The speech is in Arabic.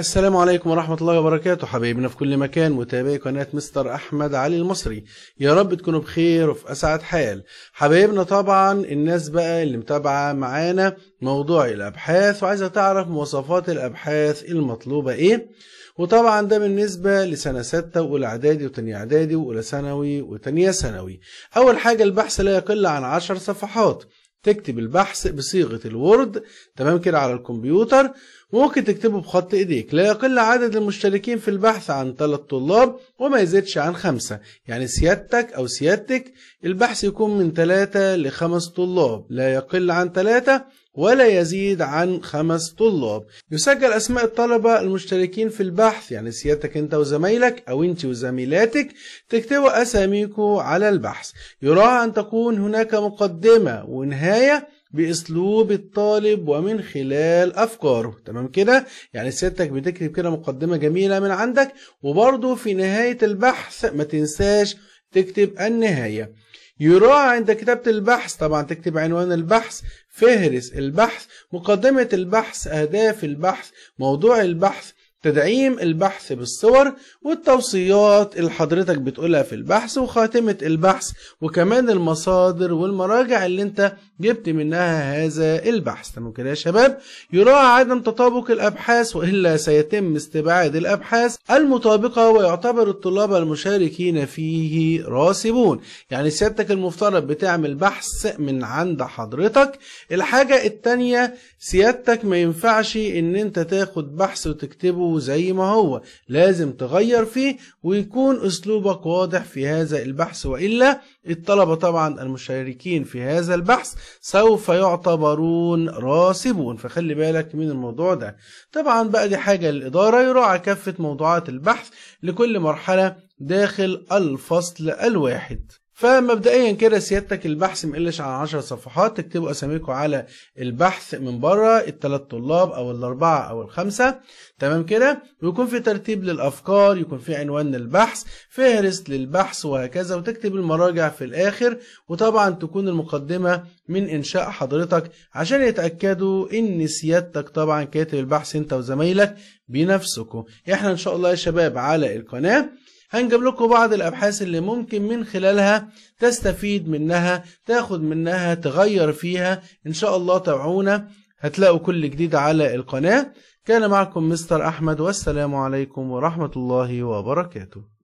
السلام عليكم ورحمة الله وبركاته حبايبنا في كل مكان متابعي قناة مستر أحمد علي المصري يا رب تكونوا بخير وفي أسعد حال حبايبنا طبعا الناس بقى اللي متابعة معانا موضوع الأبحاث وعايزة تعرف مواصفات الأبحاث المطلوبة إيه وطبعا ده بالنسبة لسنة ستة وأولى إعدادي وتانية إعدادي وأولى ثانوي وتانية ثانوي أول حاجة البحث لا يقل عن عشر صفحات تكتب البحث بصيغه الوورد تمام كده على الكمبيوتر ممكن تكتبه بخط ايديك لا يقل عدد المشتركين في البحث عن ثلاث طلاب وما يزيدش عن خمسة يعني سيادتك او سيادتك البحث يكون من ثلاثة لخمس طلاب لا يقل عن ثلاثة ولا يزيد عن خمس طلاب يسجل أسماء الطلبة المشتركين في البحث يعني سيادتك أنت وزمايلك أو أنت وزميلاتك تكتبوا أساميكم على البحث يراعى أن تكون هناك مقدمة ونهاية باسلوب الطالب ومن خلال افكاره تمام كده يعني سيادتك بتكتب كده مقدمه جميله من عندك وبرده في نهايه البحث ما تنساش تكتب النهايه يراعى عند كتابة البحث طبعا تكتب عنوان البحث فهرس البحث مقدمة البحث أهداف البحث موضوع البحث تدعيم البحث بالصور والتوصيات اللي حضرتك بتقولها في البحث وخاتمة البحث وكمان المصادر والمراجع اللي انت جبت منها هذا البحث تمام كده يا شباب يراعى عدم تطابق الأبحاث وإلا سيتم استبعاد الأبحاث المطابقة ويعتبر الطلاب المشاركين فيه راسبون يعني سيادتك المفترض بتعمل بحث من عند حضرتك الحاجة التانية سيادتك ما ينفعش ان انت تاخد بحث وتكتبه أسلوبه زي ما هو لازم تغير فيه ويكون أسلوبك واضح في هذا البحث وإلا الطلبة طبعا المشاركين في هذا البحث سوف يعتبرون راسبون فخلي بالك من الموضوع ده طبعا بقى دي حاجة للإدارة يراعى كافة موضوعات البحث لكل مرحلة داخل الفصل الواحد فمبدئيا كده سيادتك البحث ما يقلش عن 10 صفحات تكتبوا اساميكم على البحث من بره الثلاث طلاب او الاربعه او الخمسه تمام كده ويكون في ترتيب للافكار يكون في عنوان للبحث فهرس للبحث وهكذا وتكتب المراجع في الاخر وطبعا تكون المقدمه من انشاء حضرتك عشان يتاكدوا ان سيادتك طبعا كاتب البحث انت وزمايلك بنفسكم احنا ان شاء الله يا شباب على القناه هنجيب لكم بعض الأبحاث اللي ممكن من خلالها تستفيد منها تاخد منها تغير فيها إن شاء الله تابعونا هتلاقوا كل جديد على القناة كان معكم مستر أحمد والسلام عليكم ورحمة الله وبركاته